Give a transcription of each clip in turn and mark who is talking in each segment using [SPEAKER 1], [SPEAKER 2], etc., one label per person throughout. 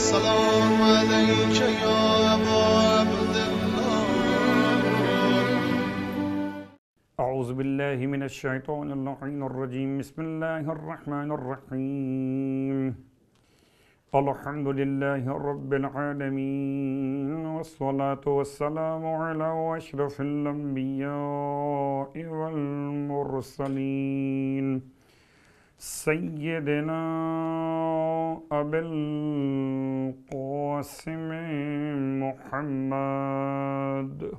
[SPEAKER 1] السلام عليك يا أبا عبد الله أعوذ بالله من الشيطان اللعين الرجيم بسم الله الرحمن الرحيم الحمد لله رب العالمين والصلاة والسلام على أشرف الأنبياء والمرسلين سيدنا أبي القاسم محمد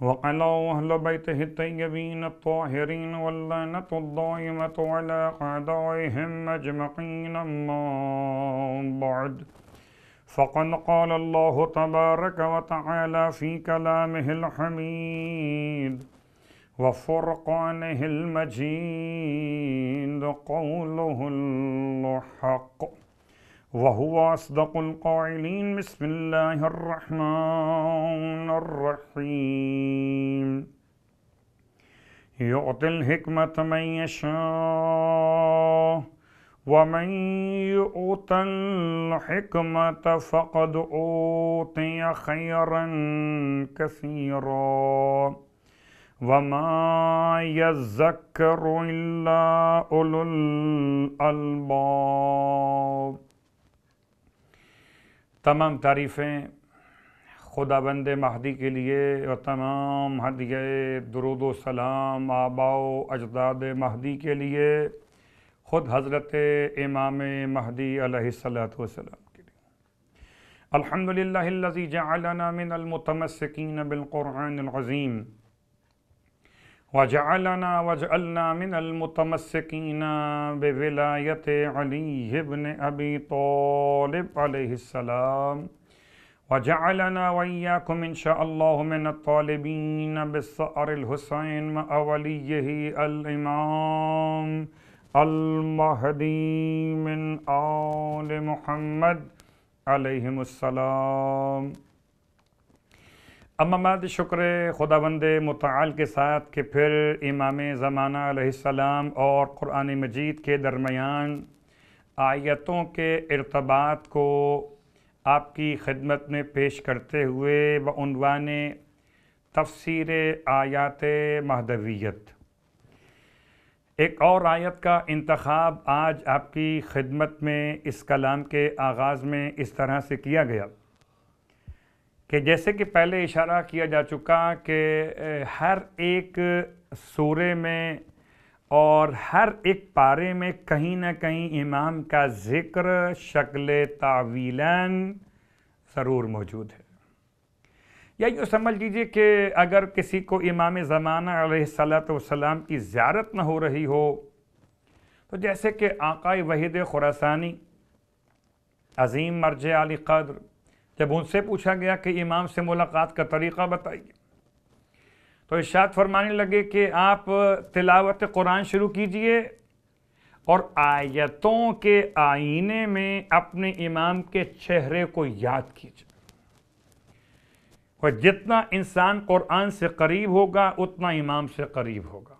[SPEAKER 1] وعلى أهل بيته الطيبين الطاهرين واللعنة الضائمة على أعدائهم أجمعين أما بعد فقد قال الله تبارك وتعالى في كلامه الحميد وفرقانه المجيد قوله الحق وهو أصدق القائلين بسم الله الرحمن الرحيم يؤتي الحكمة من يشاء ومن يؤت الحكمة فقد أوتي خيرا كثيرا وما يذكر إلا أولو الألباب तमाम तारीफ़ें खुदा बंद महदी के लिए और तमाम हदिय दरुद सलाम आबाओ अजदाद महदी के लिए ख़ुद हज़रत इमाम महदी सलाम के लिए अलहमदिल्लाजी जलाना मिनमतमसकिन बिलकुरानज़ीम وجعلنا وجعلنا من المتمسكين بولاية علي بن أبي طالب عليه السلام وجعلنا وإياكم إن شاء الله من الطالبين بالصأر الحسين مع وليه الإمام المهدي من آل محمد عليهم السلام अम्माबाद शुक्र खुदाबंद मताल के साथ कि फिर इमाम ज़माना और क़ुरान मजीद के दरमियान आयतों के अरतबात को आपकी खिदमत में पेश करते हुए बनवान तफसर आयात महदवियत एक और आयत का इंतखब आज आपकी खिदमत में इस कलाम के आगाज़ में इस तरह से किया गया कि जैसे कि पहले इशारा किया जा चुका कि हर एक सूरे में और हर एक पारे में कहीं ना कहीं इमाम का ज़िक्र शक्ल तावीलन ज़रूर मौजूद है या यूँ समझ लीजिए कि अगर किसी को इमाम ज़माना सलाम की ज्यारत न हो रही हो तो जैसे कि आकाई वहीद खुरासानी अजीम मरज अली कद्र जब उनसे पूछा गया कि इमाम से मुलाकात का तरीक़ा बताइए तो इर्शाद फरमाने लगे कि आप तिलावत कुरान शुरू कीजिए और आयतों के आईने में अपने इमाम के चेहरे को याद कीजिए और जितना इंसान कुरान से करीब होगा उतना इमाम से करीब होगा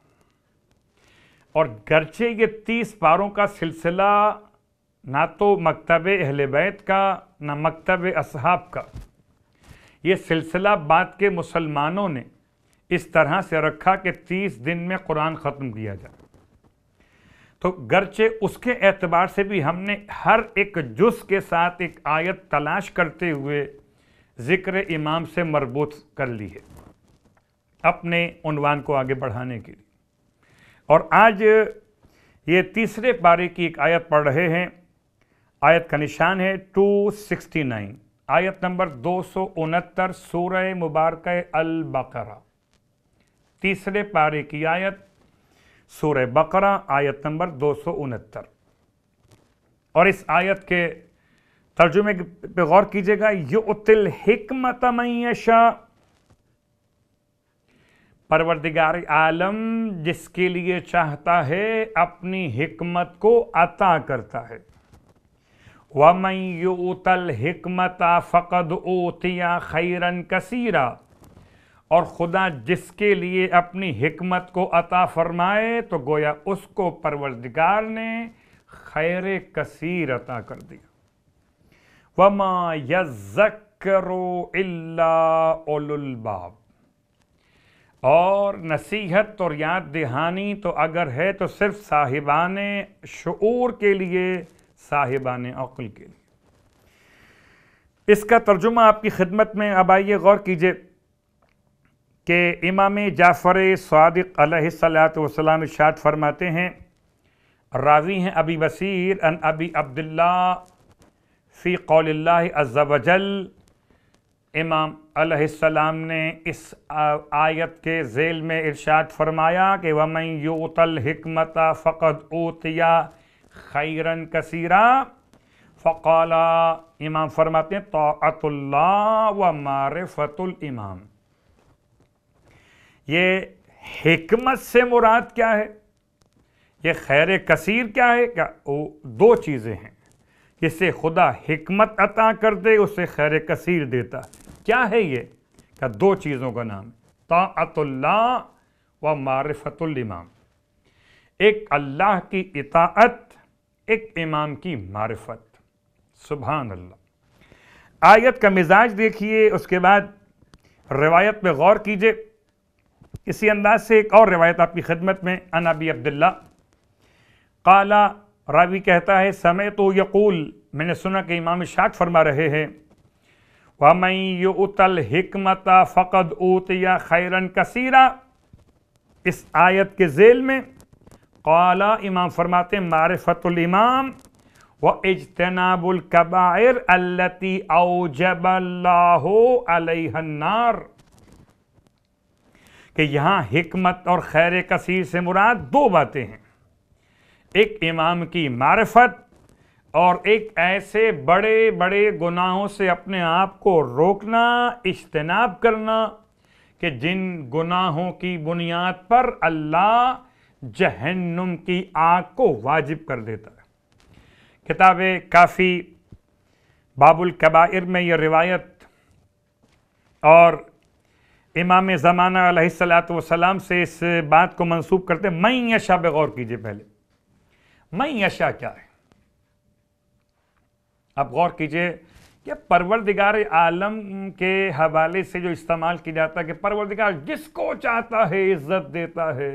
[SPEAKER 1] और गरचे ये तीस पारों का सिलसिला ना तो मकतब अहल बैत का ना मकतब असहाब का ये सिलसिला बाद के मुसलमानों ने इस तरह से रखा कि तीस दिन में कुरान ख़त्म किया जाए तो गरचे उसके एतबार से भी हमने हर एक जुस के साथ एक आयत तलाश करते हुए ज़िक्र इमाम से मरबूत कर ली है अपने उनवान को आगे बढ़ाने के लिए और आज ये तीसरे पारे की एक आयत पढ़ रहे हैं आयत का निशान है 269 आयत नंबर दो सौ उनहत्तर सूर्य मुबारक अल बकरा तीसरे पारे की आयत सूर्य बकरा आयत नंबर दो सौ उनहत्तर और इस आयत के तर्जुमे पे गौर कीजिएगा युतिल हिकमत मैशा परवरदिगार आलम जिसके लिए चाहता है अपनी हिकमत को अता करता है वमन यूतल हमता फ़कद ओतिया खैरन कसीरा और खुदा जिसके लिए अपनी हमत को अता फरमाए तो गोया उसको परवरदिगार ने खैर कसीर अता कर दिया वमा यज़क्रो इल्लाबाब और नसीहत और याद दहानी तो अगर है तो सिर्फ साहिबान शूर के लिए साहिबान अक्ल के लिए इसका तर्जुमा आपकी खिदमत में अब आइए गौर कीजिए कि इमाम जाफ़र सदक सलात शाद फरमाते हैं रावी हैं अबी बसीर अन अबी अब्दुल्ला फ़ी कौल अज्जावजल इमाम अलैहिस्सलाम ने इस आयत के झेल में इरशाद फरमाया कि वमन यूतल हमत फ़कद ओतिया खैरन कसीरा फ़काला इमाम फरमाते हैं तोतुल्ला व मारफतुल इमाम ये हिकमत से मुराद क्या है ये खैर कसीर क्या है क्या वो दो चीज़ें हैं जिसे खुदा हिकमत अता कर दे उसे खैर कसीर देता क्या है ये क्या दो चीज़ों का नाम तातुल्ला व मारफतुल इमाम एक अल्लाह की इताअत एक इमाम की मारफत सुबह अल्लाह आयत का मिजाज देखिए उसके बाद रवायत पे गौर कीजिए इसी अंदाज से एक और रवायत आपकी खिदमत में अनाबी अब्दुल्ला काला रावी कहता है समय तो यकूल मैंने सुना कि इमाम शाख फरमा रहे हैं यो उतल हिकमत फ़कद ऊत या खैरन कसीरा इस आयत के जेल में कला इमाम फरमाते मारफतमाम व इजतनाबुलकबायर अल्लती औजबल्लाहनार कि यहाँ हमत और खैर कसीर से मुराद दो बातें हैं एक इमाम की मारफत और एक ऐसे बड़े बड़े गुनाहों से अपने आप को रोकना इज्तनाब करना कि जिन गुनाहों की बुनियाद पर अल्लाह जहन्नुम की आग को वाजिब कर देता है किताब काफ़ी बाबुल कबाइर में यह रिवायत और इमाम ज़माना सलाम से इस बात को मंसूब करते मई यशा गौर कीजिए पहले मैं यशा क्या है आप गौर कीजिए कि परवरदिगार आलम के हवाले से जो इस्तेमाल किया जाता है कि परवरदिगार जिसको चाहता है इज्जत देता है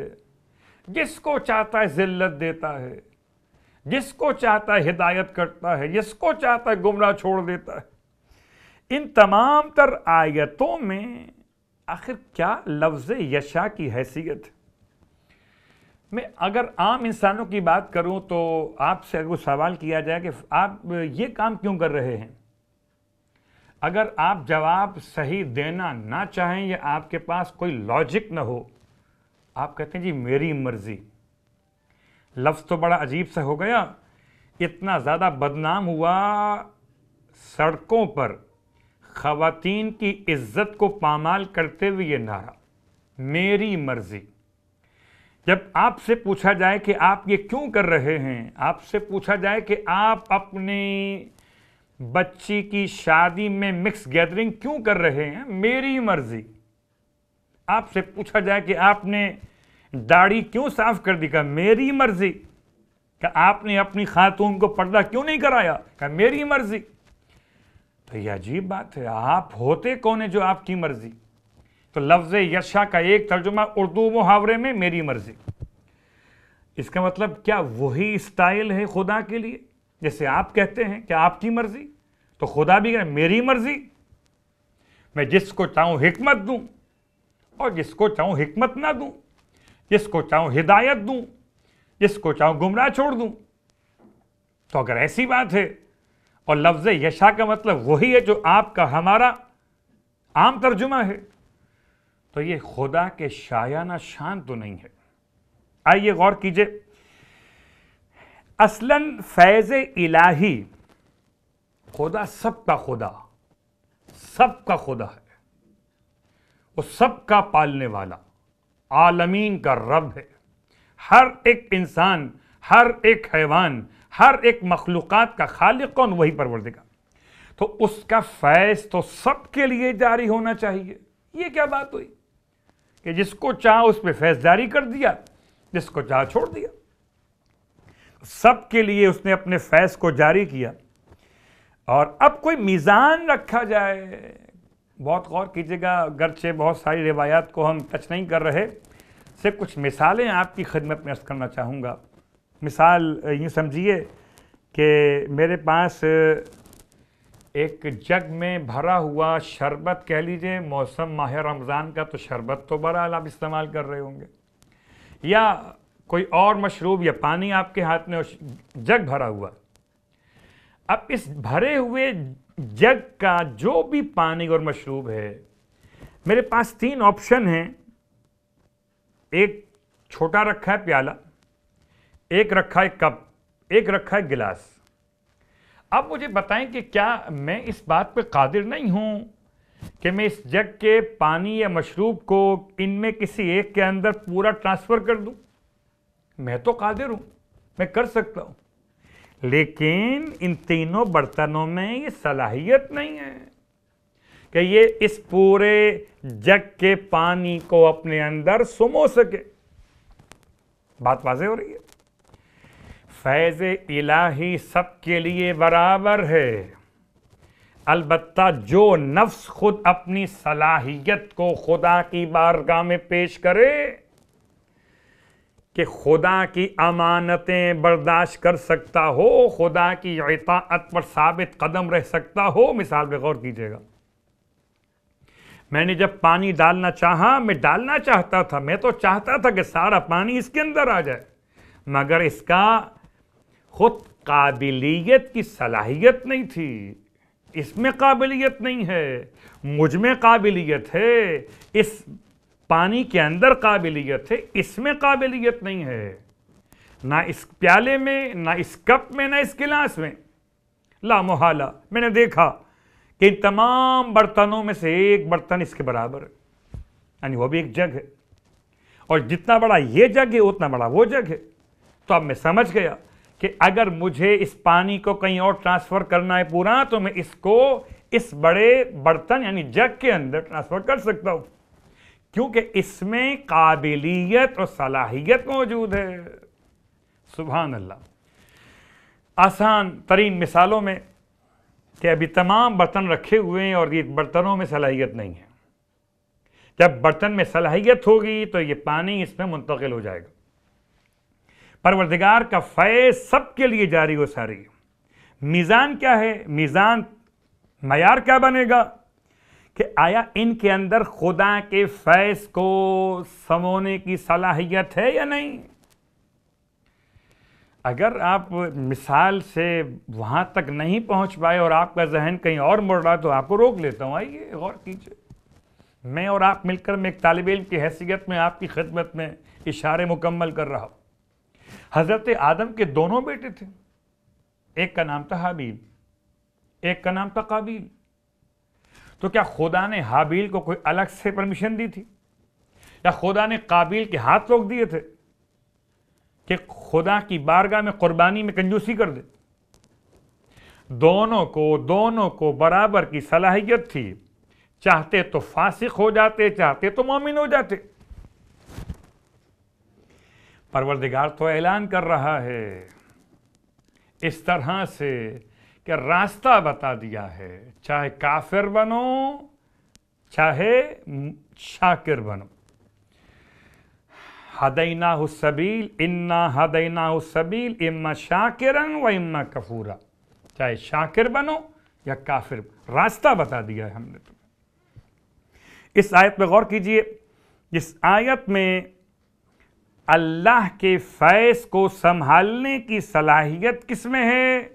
[SPEAKER 1] जिसको चाहता है जिल्लत देता है जिसको चाहता है हिदायत करता है जिसको चाहता है गुमराह छोड़ देता है इन तमाम तर आयतों में आखिर क्या लफ्ज़ यशा की हैसियत मैं अगर आम इंसानों की बात करूं तो आपसे अगर सवाल किया जाए कि आप ये काम क्यों कर रहे हैं अगर आप जवाब सही देना ना चाहें या आपके पास कोई लॉजिक ना हो आप कहते हैं जी मेरी मर्जी लफ्ज़ तो बड़ा अजीब सा हो गया इतना ज़्यादा बदनाम हुआ सड़कों पर खातन की इज्जत को पामाल करते हुए ये नारा मेरी मर्ज़ी जब आपसे पूछा जाए कि आप ये क्यों कर रहे हैं आपसे पूछा जाए कि आप अपने बच्ची की शादी में मिक्स गैदरिंग क्यों कर रहे हैं मेरी मर्ज़ी आपसे पूछा जाए कि आपने दाढ़ी क्यों साफ कर दी का मेरी मर्जी क्या आपने अपनी खातून को पर्दा क्यों नहीं कराया क्या मेरी मर्जी तो यह अजीब बात है आप होते कौन है जो आपकी मर्जी तो लफ्ज़ यशा का एक तर्जुमा उर्दू मुहावरे में मेरी मर्जी इसका मतलब क्या वही स्टाइल है खुदा के लिए जैसे आप कहते हैं कि आपकी मर्जी तो खुदा भी कह मेरी मर्जी मैं जिसको चाहूं हिकमत दूं और जिसको चाहूँ हमत ना दूँ जिसको चाहूँ हिदायत दूँ जिसको चाहूँ गुमराह छोड़ दूँ तो अगर ऐसी बात है और लफ्ज़ यशा का मतलब वही है जो आपका हमारा आम तर्जुमा है तो ये खुदा के शायाना शान तो नहीं है आइए गौर कीजिए असलन फैज़ इलाही खुदा सबका खुदा सबका खुदा है वो सबका पालने वाला आलमीन का रब है हर एक इंसान हर एक हैवान हर एक मखलूक़ात का खालिक कौन वही परवर देगा तो उसका फैज़ तो सबके लिए जारी होना चाहिए ये क्या बात हुई कि जिसको चाह उस पर फैज़ जारी कर दिया जिसको चाह छोड़ दिया सबके लिए उसने अपने फैज़ को जारी किया और अब कोई मीज़ान रखा जाए बहुत गौर कीजिएगा अगरचे बहुत सारी रिवायात को हम टच नहीं कर रहे से कुछ मिसालें आपकी खिदमत में अर्ज़ करना चाहूँगा मिसाल यूँ समझिए कि मेरे पास एक जग में भरा हुआ शरबत कह लीजिए मौसम माह रमज़ान का तो शरबत तो बड़ा आप इस्तेमाल कर रहे होंगे या कोई और मशरूब या पानी आपके हाथ में जग भरा हुआ अब इस भरे हुए जग का जो भी पानी और मशरूब है मेरे पास तीन ऑप्शन हैं एक छोटा रखा है प्याला एक रखा है कप एक रखा है गिलास अब मुझे बताएं कि क्या मैं इस बात पर कादिर नहीं हूँ कि मैं इस जग के पानी या मशरूब को इनमें किसी एक के अंदर पूरा ट्रांसफ़र कर दूँ मैं तो कादिर हूँ मैं कर सकता हूँ लेकिन इन तीनों बर्तनों में ये सलाहियत नहीं है कि ये इस पूरे जग के पानी को अपने अंदर सुमो सके बात वाजे हो रही है फैज़ इलाही सबके लिए बराबर है अलबत्ता जो नफ्स खुद अपनी सलाहियत को खुदा की बारगाह में पेश करे कि खुदा की अमानतें बर्दाश्त कर सकता हो खुदा की इतात पर साबित कदम रह सकता हो मिसाल पर गौर कीजिएगा मैंने जब पानी डालना चाहा मैं डालना चाहता था मैं तो चाहता था कि सारा पानी इसके अंदर आ जाए मगर इसका खुद काबिलियत की सलाहियत नहीं थी इसमें काबिलियत नहीं है मुझ में काबिलियत है इस पानी के अंदर काबिलियत है इसमें काबिलियत नहीं है ना इस प्याले में ना इस कप में ना इस गिलास में ला मोहाला मैंने देखा कि इन तमाम बर्तनों में से एक बर्तन इसके बराबर है यानी वो भी एक जग है और जितना बड़ा ये जग है उतना बड़ा वो जग है तो अब मैं समझ गया कि अगर मुझे इस पानी को कहीं और ट्रांसफ़र करना है पूरा तो मैं इसको इस बड़े बर्तन यानी जग के अंदर ट्रांसफ़र कर सकता हूँ क्योंकि इसमें काबिलियत और सलाहियत मौजूद है सुबहान अल्लाह आसान तरीन मिसालों में कि अभी तमाम बर्तन रखे हुए हैं और ये बर्तनों में सलाहियत नहीं है जब बर्तन में सलाहियत होगी तो ये पानी इसमें मुंतकिल हो जाएगा परवरदिगार का फैज सब के लिए जारी हो सारी मीज़ान क्या है मीज़ान मैार क्या बनेगा कि आया इनके अंदर खुदा के फैस को समोने की सलाहियत है या नहीं अगर आप मिसाल से वहाँ तक नहीं पहुँच पाए और आपका जहन कहीं और मुड़ रहा तो आपको रोक लेता हूँ आइए गौर कीजिए मैं और आप मिलकर मैं एक तालब इम की हैसियत में आपकी खिदमत में इशारे मुकम्मल कर रहा हूँ हज़रत आदम के दोनों बेटे थे एक का नाम था हबीब एक का नाम था काबिल तो क्या खुदा ने हाबील को कोई अलग से परमिशन दी थी या खुदा ने काबिल के हाथ रोक दिए थे कि खुदा की बारगाह में कुर्बानी में कंजूसी कर दे दोनों को दोनों को बराबर की सलाहियत थी चाहते तो फासिक हो जाते चाहते तो मोमिन हो जाते परवरदिगार तो ऐलान कर रहा है इस तरह से कि रास्ता बता दिया है चाहे काफिर बनो चाहे शाकिर बनो हदैना सबील इन्ना हदैना सबील इम्मा शाकिरन व इम्मा कफूरा चाहे शाकिर बनो या काफिर रास्ता बता दिया है हमने तुम्हें इस आयत में गौर कीजिए इस आयत में अल्लाह के फैज़ को संभालने की सलाहियत किस में है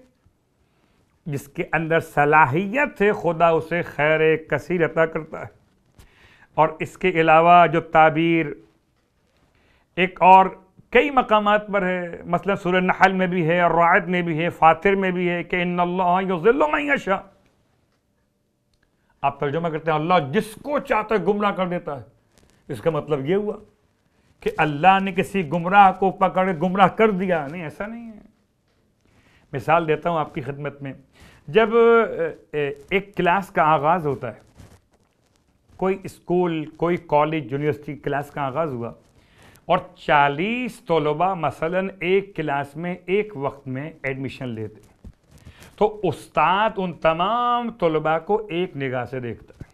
[SPEAKER 1] जिसके अंदर सलाहियत है खुदा उसे खैर कसीर अता करता है और इसके अलावा जो ताबीर एक और कई मकाम पर है मसलन सूर नहल में भी है और रायत में भी है फातिर में भी है कि शाह आप तर्जुमा करते हैं अल्लाह जिसको चाहता है गुमराह कर देता है इसका मतलब ये हुआ कि अल्लाह ने किसी गुमराह को पकड़ गुमराह कर दिया नहीं ऐसा नहीं है मिसाल देता हूँ आपकी खिदमत में जब एक क्लास का आगाज़ होता है कोई स्कूल कोई कॉलेज यूनिवर्सिटी क्लास का आगाज़ हुआ और 40 तलबा मसलन एक क्लास में एक वक्त में एडमिशन लेते तो उस्ताद उन तमाम तलबा को एक निगाह से देखता है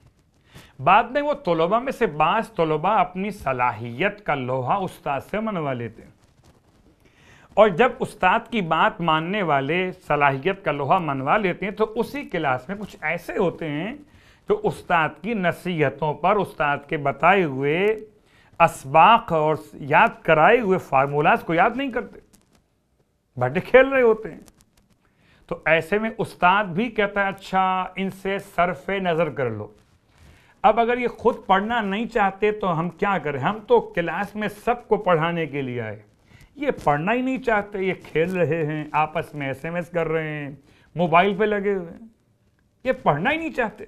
[SPEAKER 1] बाद में वो तलबा में से बाज़ तलबा अपनी सलाहियत का लोहा उस्ताद से मनवा लेते हैं और जब उस्ताद की बात मानने वाले सलाहियत का लोहा मनवा लेते हैं तो उसी क्लास में कुछ ऐसे होते हैं जो उस्ताद की नसीहतों पर उस्ताद के बताए हुए इसबाक और याद कराए हुए फार्मूलाज को याद नहीं करते भट्टे खेल रहे होते हैं तो ऐसे में उस्ताद भी कहता है अच्छा इनसे सरफ नज़र कर लो अब अगर ये खुद पढ़ना नहीं चाहते तो हम क्या करें हम तो क्लास में सबको पढ़ाने के लिए आए ये पढ़ना ही नहीं चाहते ये खेल रहे हैं आपस में एसएमएस कर रहे हैं मोबाइल पे लगे हुए हैं ये पढ़ना ही नहीं चाहते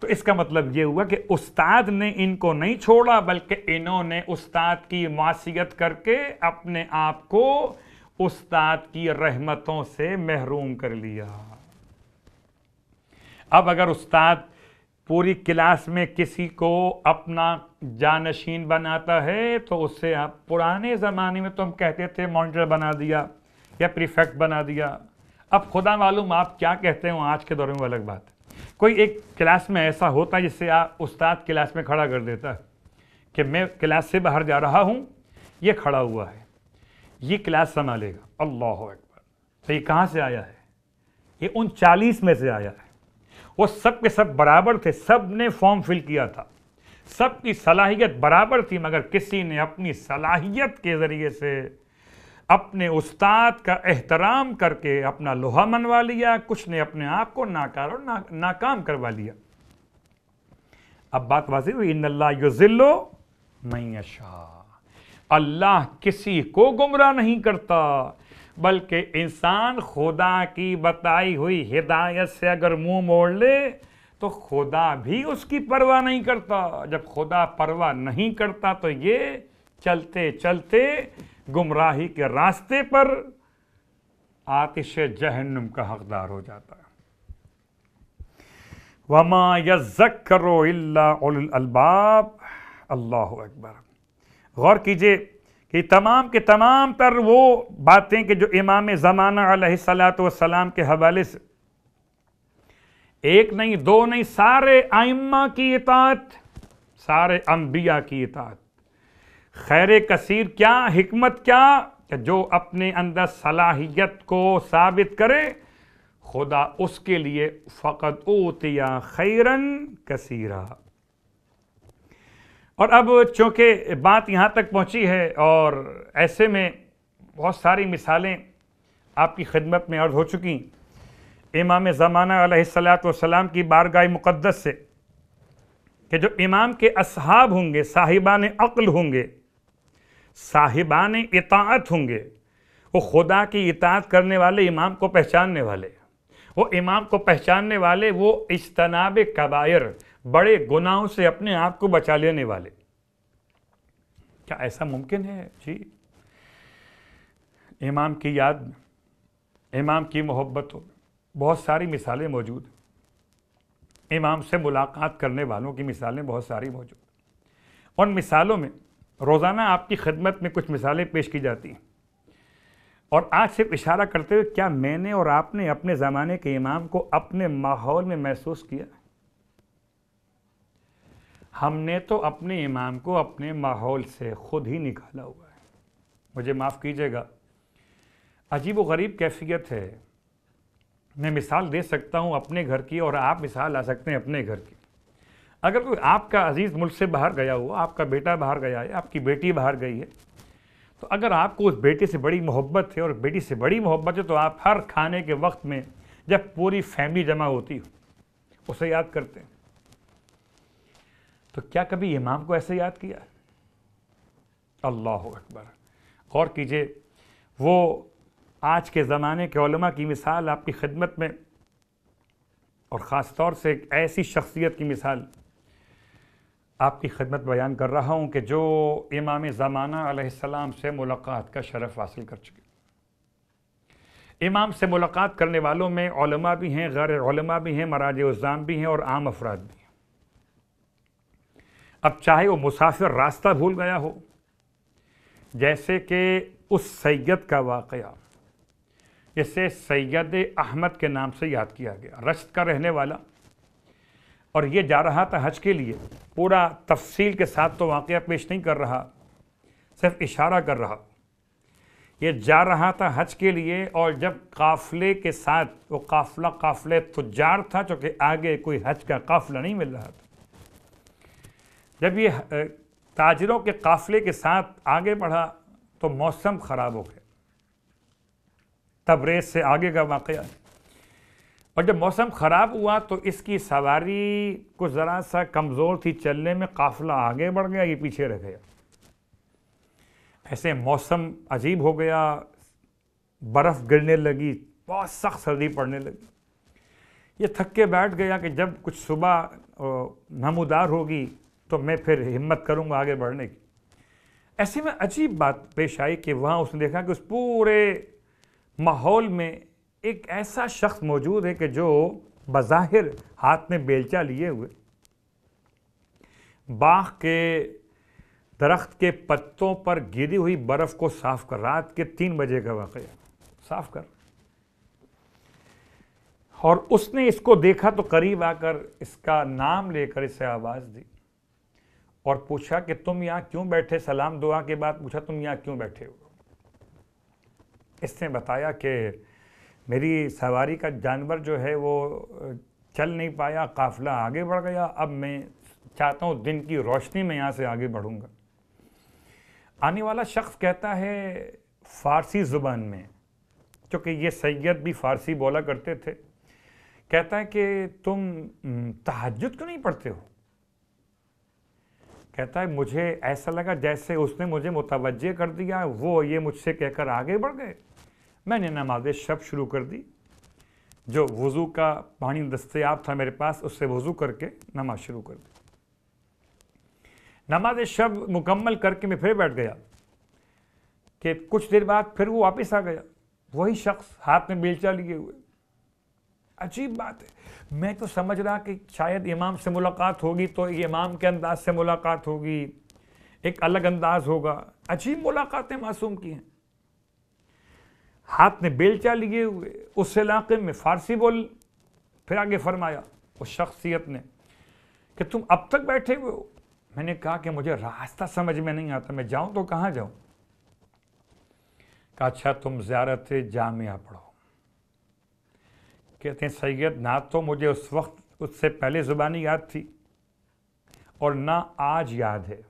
[SPEAKER 1] तो इसका मतलब ये हुआ कि उस्ताद ने इनको नहीं छोड़ा बल्कि इन्होंने उस्ताद की मासीत करके अपने आप को उस्ताद की रहमतों से महरूम कर लिया अब अगर उस्ताद पूरी क्लास में किसी को अपना जानशीन बनाता है तो उससे आप पुराने ज़माने में तो हम कहते थे मॉनिटर बना दिया या प्रीफेक्ट बना दिया अब खुदा मालूम आप क्या कहते हो आज के दौर में अलग बात कोई एक क्लास में ऐसा होता है जिससे आप उस्ताद क्लास में खड़ा कर देता है कि मैं क्लास से बाहर जा रहा हूँ ये खड़ा हुआ है ये क्लास संभालेगा अल्लाह अकबर तो ये कहाँ से आया है ये उन चालीस में से आया है वो सब के सब बराबर थे सब ने फॉर्म फिल किया था सबकी सलाहियत बराबर थी मगर किसी ने अपनी सलाहियत के ज़रिए से अपने उस्ताद का एहतराम करके अपना लोहा मनवा लिया कुछ ने अपने आप को नाकार और ना, नाकाम करवा लिया अब बात वाजी हुई इन्ला मैशा अल्लाह किसी को गुमराह नहीं करता बल्कि इंसान खुदा की बताई हुई हिदायत से अगर मुंह मोड़ ले तो खुदा भी उसकी परवाह नहीं करता जब खुदा परवाह नहीं करता तो ये चलते चलते गुमराही के रास्ते पर आतिश जहन्नुम का हकदार हो जाता है वमा यज़क्करो अल्लाह अल्लाह अकबर गौर कीजिए ये तमाम के तमाम तर वो बातें कि जो इमाम ज़माना सलात वसलाम के हवाले से एक नहीं दो नहीं सारे आइम्मा की इतात सारे अम्बिया की इतात खैर कसीर क्या हमत क्या कि जो अपने अंदर सलाहियत को साबित करे खुदा उसके लिए फ़कत ओतिया खैरन कसीरा और अब चूँकि बात यहाँ तक पहुँची है और ऐसे में बहुत सारी मिसालें आपकी खिदमत में अर्ज हो चुकी इमाम ज़माना सलाम की बारगाह मुक़दस से कि जो इमाम के असहाब होंगे साहिबान अक्ल होंगे साहिबान इतात होंगे वो खुदा की इतात करने वाले इमाम को पहचानने वाले वो इमाम को पहचानने वाले वो इजतनाब कबायर बड़े गुनाहों से अपने आप को बचा लेने वाले क्या ऐसा मुमकिन है जी इमाम की याद में इमाम की मोहब्बत हो बहुत सारी मिसालें मौजूद इमाम से मुलाकात करने वालों की मिसालें बहुत सारी मौजूद उन मिसालों में रोज़ाना आपकी खिदमत में कुछ मिसालें पेश की जाती हैं और आज सिर्फ इशारा करते हुए क्या मैंने और आपने अपने ज़माने के इमाम को अपने माहौल में महसूस किया है हमने तो अपने इमाम को अपने माहौल से ख़ुद ही निकाला हुआ है मुझे माफ़ कीजिएगा अजीब व गरीब कैफियत है मैं मिसाल दे सकता हूँ अपने घर की और आप मिसाल ला सकते हैं अपने घर की अगर कोई आपका अजीज़ मुल्क से बाहर गया हुआ आपका बेटा बाहर गया है आपकी बेटी बाहर गई है तो अगर आपको उस बेटे से बड़ी मोहब्बत है और बेटी से बड़ी मोहब्बत है तो आप हर खाने के वक्त में जब पूरी फैमिली जमा होती हो उसे याद करते हैं तो क्या कभी इमाम को ऐसे याद किया अल्लाह अकबर गौर कीजिए वो आज के ज़माने के उलमा की मिसाल आपकी खिदमत में और ख़ास तौर से एक ऐसी शख्सियत की मिसाल आपकी खिदमत बयान कर रहा हूँ कि जो इमाम ज़माना सलाम से मुलाकात का शरफ़ हासिल कर चुके इमाम से मुलाकात करने वालों में भी हैं गैर भी हैं मराज उज़ाम भी हैं और आम अफराद भी हैं अब चाहे वो मुसाफिर रास्ता भूल गया हो जैसे कि उस सैयद का वाक़ इसे सैयद अहमद के नाम से याद किया गया रश्त का रहने वाला और ये जा रहा था हज के लिए पूरा तफसील के साथ तो वाक़ पेश नहीं कर रहा सिर्फ इशारा कर रहा ये जा रहा था हज के लिए और जब काफ़ले के साथ वो काफ़ला काफ़ले तुजार था चूँकि आगे कोई हज का काफ़ला नहीं मिल रहा था जब ये ताजरों के काफ़िले के साथ आगे बढ़ा तो मौसम ख़राब हो गया तबरेज से आगे का वाक़ और जब मौसम ख़राब हुआ तो इसकी सवारी को ज़रा सा कमज़ोर थी चलने में काफ़िला आगे बढ़ गया ये पीछे रह गया ऐसे मौसम अजीब हो गया बर्फ़ गिरने लगी बहुत सख्त सर्दी पड़ने लगी ये थक के बैठ गया कि जब कुछ सुबह नमोदार होगी तो मैं फिर हिम्मत करूंगा आगे बढ़ने की ऐसे में अजीब बात पेश आई कि वहाँ उसने देखा कि उस पूरे माहौल में एक ऐसा शख्स मौजूद है कि जो बज़ाहिर हाथ में बेलचा लिए हुए बाघ के दरख्त के पत्तों पर गिरी हुई बर्फ़ को साफ़ कर रात के तीन बजे का वाक़ साफ़ कर और उसने इसको देखा तो करीब आकर इसका नाम लेकर इसे आवाज़ दी और पूछा कि तुम यहाँ क्यों बैठे सलाम दुआ के बाद पूछा तुम यहाँ क्यों बैठे हो इसने बताया कि मेरी सवारी का जानवर जो है वो चल नहीं पाया काफ़िला आगे बढ़ गया अब मैं चाहता हूँ दिन की रोशनी में यहाँ से आगे बढ़ूँगा आने वाला शख्स कहता है फ़ारसी ज़ुबान में क्योंकि ये सैयद भी फ़ारसी बोला करते थे कहता है कि तुम तहजद क्यों नहीं पढ़ते हो कहता है मुझे ऐसा लगा जैसे उसने मुझे मुतवजह कर दिया वो ये मुझसे कहकर आगे बढ़ गए मैंने नमाज शब शुरू कर दी जो वज़ू का पानी दस्तयाब था मेरे पास उससे वज़ू करके नमाज शुरू कर दी नमाज शब मुकम्मल करके मैं फिर बैठ गया कि कुछ देर बाद फिर वो वापस आ गया वही शख्स हाथ में बेलचा लिए हुए अजीब बात है मैं तो समझ रहा कि शायद इमाम से मुलाकात होगी तो इमाम के अंदाज से मुलाकात होगी एक अलग अंदाज होगा अजीब मुलाकातें मासूम की हैं हाथ में बेलचा लिए हुए उस इलाके में फारसी बोल फिर आगे फरमाया उस शख्सियत ने कि तुम अब तक बैठे हुए हो मैंने कहा कि मुझे रास्ता समझ में नहीं आता मैं जाऊं तो कहाँ जाऊं कहा अच्छा तुम ज्यारत जामिया पढ़ो कहते हैं सैयद ना तो मुझे उस वक्त उससे पहले ज़ुबानी याद थी और ना आज याद है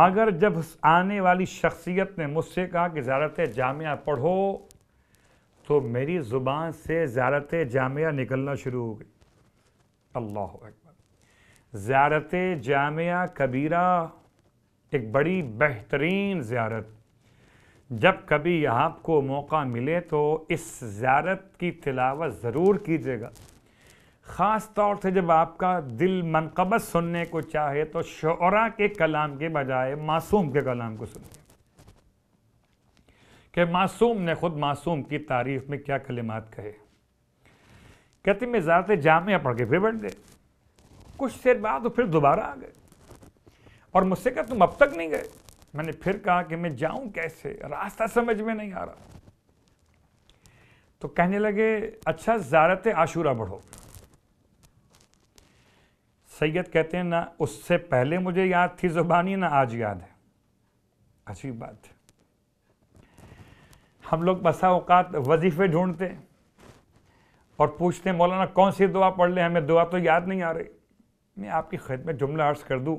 [SPEAKER 1] मगर जब उस आने वाली शख्सियत ने मुझसे कहा कि ज़्यारत जामिया पढ़ो तो मेरी ज़ुबान से ज़्यारत जामिया निकलना शुरू हो गई अल्लाह अकबर ज़्यारत जामिया कबीरा एक बड़ी बेहतरीन ज़्यारत जब कभी आपको मौका मिले तो इस ज्यारत की तिलावत ज़रूर कीजिएगा ख़ास तौर से जब आपका दिल मनकबत सुनने को चाहे तो शरा के कलाम के बजाय मासूम के कलाम को सुनिए कि मासूम ने ख़ुद मासूम की तारीफ़ में क्या कलिमात कहे कहते मैं ज़्यादातर जामिया पढ़ के फिर बैठ गए कुछ देर बाद फिर दोबारा आ गए और मुझसे कहा तुम अब तक नहीं गए मैंने फिर कहा कि मैं जाऊं कैसे रास्ता समझ में नहीं आ रहा तो कहने लगे अच्छा ज़ारत आशूरा बढ़ो सैयद कहते हैं ना उससे पहले मुझे याद थी ज़ुबानी ना आज याद है अजीब बात है हम लोग बसा अवकात वजीफ़े ढूंढते और पूछते मौलाना कौन सी दुआ पढ़ लें हमें दुआ तो याद नहीं आ रही मैं आपकी खिदमत जुमला अर्ज कर दूँ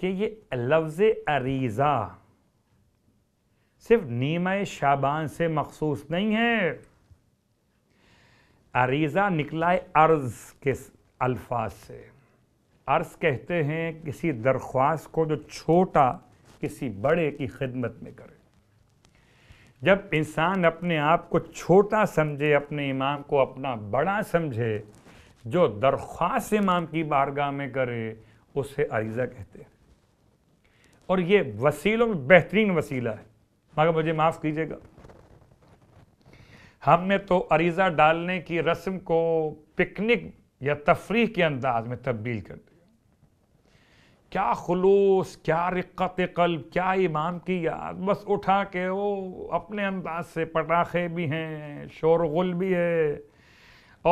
[SPEAKER 1] कि ये लफ्ज़ अरीज़ा सिर्फ नीम शाबान से मखसूस नहीं है अरीज़ा निकला है अर्ज़ के अल्फाज से अर्ज़ कहते हैं किसी दरख्वास को जो छोटा किसी बड़े की खिदमत में करे जब इंसान अपने आप को छोटा समझे अपने इमाम को अपना बड़ा समझे जो दरख्वास इमाम की बारगाह में करे उसे अरीज़ा कहते हैं और ये वसीलों में बेहतरीन वसीला है मगर मुझे माफ़ कीजिएगा हमने तो अरीज़ा डालने की रस्म को पिकनिक या तफरी के अंदाज में तब्दील कर दिया क्या खलूस क्या रिक्कत कल्ब क्या ईमान की याद बस उठा के वो अपने अंदाज से पटाखे भी हैं शोरगुल भी है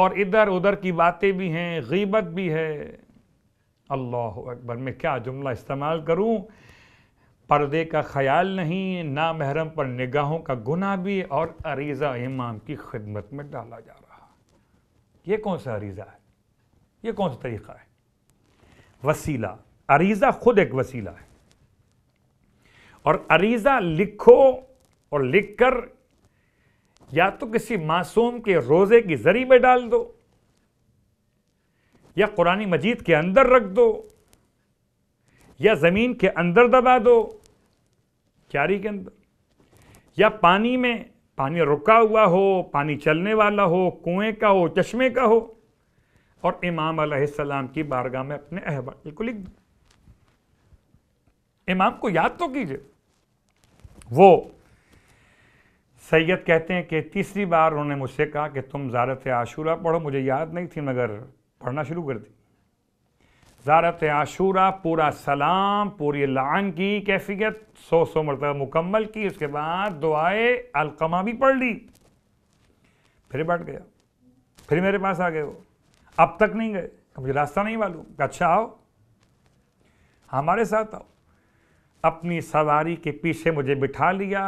[SPEAKER 1] और इधर उधर की बातें भी हैं गीबत भी है अल्लाह अकबर मैं क्या जुमला इस्तेमाल करूं पर्दे का ख्याल नहीं ना महरम पर निगाहों का गुना भी और अरीज़ा इमाम की खिदमत में डाला जा रहा यह कौन सा अरीज़ा है यह कौन सा तरीक़ा है वसीला अरीज़ा ख़ुद एक वसीला है और अरीज़ा लिखो और लिखकर या तो किसी मासूम के रोज़े की जरी में डाल दो या कुरानी मजीद के अंदर रख दो या ज़मीन के अंदर दबा दो क्यारी के अंदर या पानी में पानी रुका हुआ हो पानी चलने वाला हो कुएं का हो चश्मे का हो और इमाम अलैहिस्सलाम की बारगाह में अपने अहबाल को लिख दो इमाम को याद तो कीजिए वो सैयद कहते हैं कि तीसरी बार उन्होंने मुझसे कहा कि तुम ज़ारत आशूरा पढ़ो मुझे याद नहीं थी मगर पढ़ना शुरू कर दी ज़ारत आशूरा पूरा सलाम पूरी लान की कैफियत सौ सौ मरतब मुकम्मल की उसके बाद दुआए अलकमा भी पढ़ ली फिर बैठ गया फिर मेरे पास आ गए वो अब तक नहीं गए मुझे रास्ता नहीं मालूम अच्छा आओ हमारे साथ आओ अपनी सवारी के पीछे मुझे बिठा लिया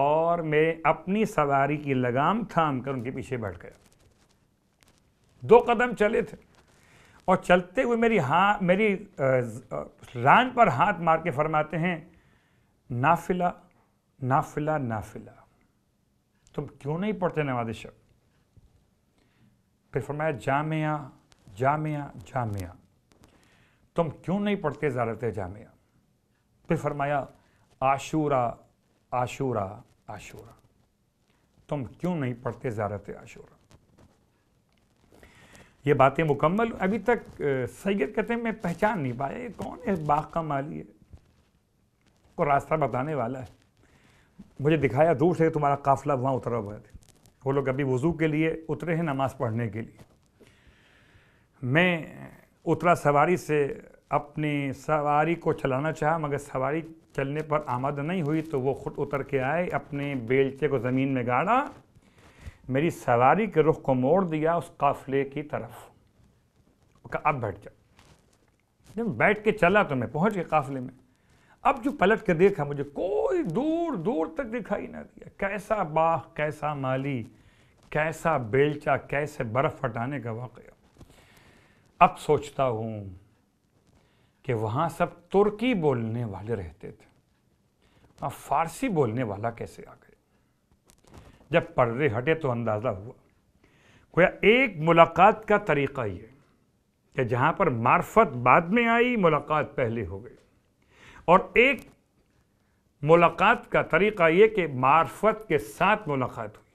[SPEAKER 1] और मैं अपनी सवारी की लगाम थाम कर उनके पीछे बैठ गया दो कदम चले थे और चलते हुए मेरी हाँ मेरी रान पर हाथ मार के फरमाते हैं नाफिला नाफिला नाफिला तुम क्यों नहीं पढ़ते नवाद शब फिर फरमाया जामिया जामिया जामिया तुम क्यों नहीं पढ़ते ज़ारत जामिया फिर फरमाया आशूरा आशूरा आशूरा तुम क्यों नहीं पढ़ते ज़ारत आशूरा ये बातें मुकम्मल अभी तक सैयद कहते हैं मैं पहचान नहीं पाया ये कौन है बाग का माली है को रास्ता बताने वाला है मुझे दिखाया दूर से तुम्हारा काफिला वहाँ उतरा हुआ है वो लोग अभी वज़ू के लिए उतरे हैं नमाज़ पढ़ने के लिए मैं उतरा सवारी से अपनी सवारी को चलाना चाहा मगर सवारी चलने पर आमद नहीं हुई तो वो खुद उतर के आए अपने बेलचे को ज़मीन में गाड़ा मेरी सवारी के रुख को मोड़ दिया उस काफिले की तरफ कहा अब बैठ जाओ जब बैठ के चला तो मैं पहुंच गया काफिले में अब जो पलट के देखा मुझे कोई दूर दूर तक दिखाई ना दिया कैसा बाघ कैसा माली कैसा बेलचा कैसे बर्फ़ हटाने का वाक़ अब सोचता हूँ कि वहाँ सब तुर्की बोलने वाले रहते थे वहाँ फारसी बोलने वाला कैसे आ गया जब पर्दे हटे तो अंदाज़ा हुआ गोया एक मुलाकात का तरीक़ा ये कि जहाँ पर मार्फत बाद में आई मुलाकात पहले हो गई और एक मुलाकात का तरीक़ा ये कि मार्फत के साथ मुलाकात हुई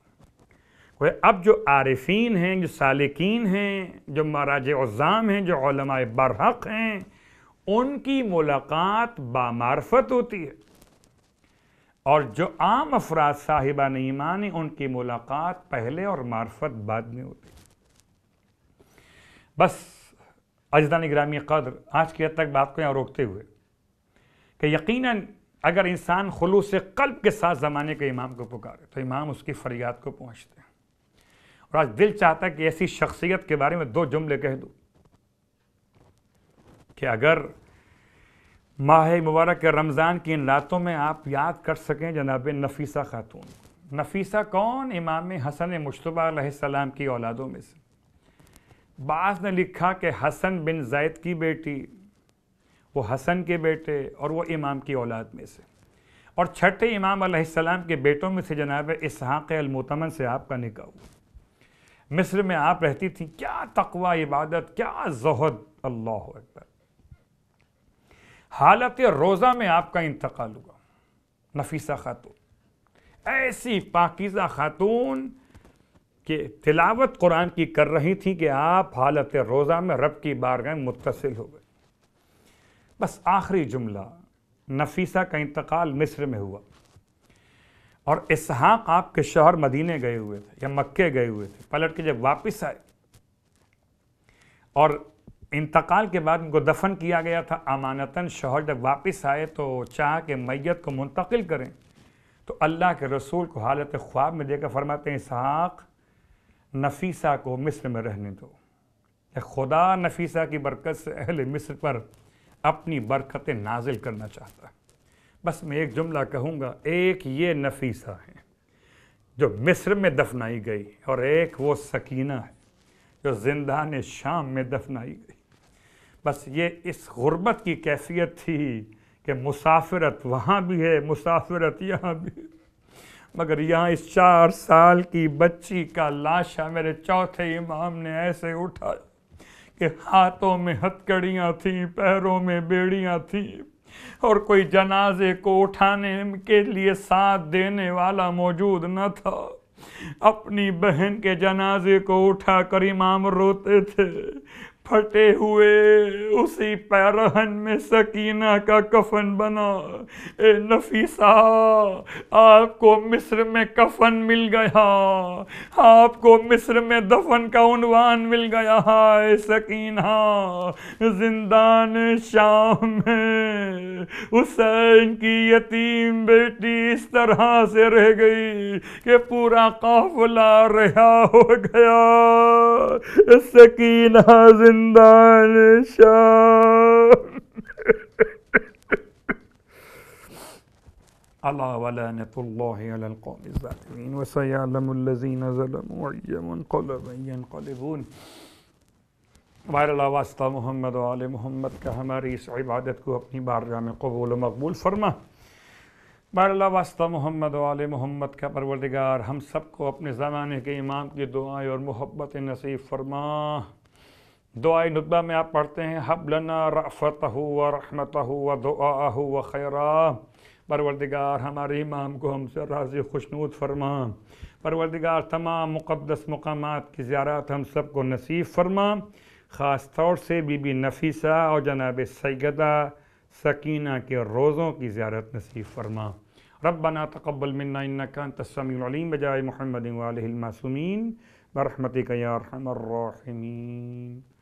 [SPEAKER 1] गोया अब जो आरफीन हैं जो सालिकीन हैं जो महाराज उज़ाम हैं जो बरहक़ हैं उनकी मुलाकात बामार्फत होती है और जो आम अफराद साहिबा नहीं माने उनकी मुलाकात पहले और मार्फत बाद में होती बस अजदान ग्रामी कदर आज की हद तक बात को यहाँ रोकते हुए कि यकीनन अगर इंसान खलूस कल्ब के साथ ज़माने के इमाम को पुकारे तो इमाम उसकी फरियाद को पहुँचते हैं और आज दिल चाहता है कि ऐसी शख्सियत के बारे में दो जुमले कह दूँ कि अगर माह मुबारक के रमज़ान की इन रातों में आप याद कर सकें जनाब नफीसा खातून नफीसा कौन इमाम हसन सलाम की औलादों में से बास ने लिखा कि हसन बिन जैद की बेटी वो हसन के बेटे और वो इमाम की औलाद में से और छठे इमाम सलाम के बेटों में से जनाब इसहाक़ से आपका निकाह हुआ मिस्र में आप रहती थी क्या तकवा इबादत क्या जहद अल्लाह अकबर हालत रोज़ा में आपका इंतकाल हुआ नफीसा खातून ऐसी पाकिज़ा खातून के तिलावत कुरान की कर रही थी कि आप हालत रोज़ा में रब की बारगाह मुतसिल हो गए बस आखिरी जुमला नफीसा का इंतकाल मिस्र में हुआ और इसहाक आपके शहर मदीने गए हुए थे या मक्के गए हुए थे पलट के जब वापस आए और इंतकाल के बाद उनको दफन किया गया था अमानता शोहर जब वापस आए तो चाह के मैत को मुंतकिल करें तो अल्लाह के रसूल को हालत ख्वाब में देकर फरमाते हैं इसहाक नफीसा को मिस्र में रहने दो खुदा नफीसा की बरकत से अहल मिस्र पर अपनी बरकतें नाजिल करना चाहता है बस मैं एक जुमला कहूँगा एक ये नफीसा है जो मिस्र में दफनाई गई और एक वो सकीना है जो जिंदा ने शाम में दफनाई गई बस ये इस गुर्बत की कैफियत थी कि मुसाफिरत वहाँ भी है मुसाफिरत यहाँ भी है मगर यहाँ इस चार साल की बच्ची का लाशा मेरे चौथे इमाम ने ऐसे उठाया कि हाथों में हथकड़ियाँ थीं पैरों में बेड़ियाँ थीं और कोई जनाजे को उठाने के लिए साथ देने वाला मौजूद न था अपनी बहन के जनाजे को उठा कर इमाम रोते थे फटे हुए उसी पैरहन में सकीना का कफन बना ए नफीसा आपको मिस्र में कफन मिल गया आपको मिस्र में दफन का उनवान मिल गया है सकीना जिंदान शाम है हुसैन की यतीम बेटी इस तरह से रह गई कि पूरा काफिला रहा हो गया सकीना الله deine على ولانة الله على القوم الظالمين وسيعلم الذين ظلموا أي منقلب ينقلبون بار الله واسطة محمد وآل محمد كهماري اس عبادت کو اپنی بارگاہ میں قبول و مقبول فرما بار الله واسطة محمد وآل محمد کا پروردگار ہم سب کو اپنے زمانے کے امام کی دعائیں اور محبت نصیب فرما दुआ नुतबा में आप पढ़ते हैं हबलना रफ़त व रहमत व दुआ व खैरा परवरदिगार हमारे इमाम को हमसे राज़ी खुशनूद फरमा परवरदिगार तमाम मुक़दस मकाम की ज्यारत हम सब को नसीब फरमा ख़ास तौर से बीबी नफीसा और जनाब सैदा सकीना के रोज़ों की ज्यारत नसीब फरमा रबना तकबल मन्ना इन्नका तस्मीम बजाय मोहम्मद वालमासूमीन बरहमत यारहमर्रमीन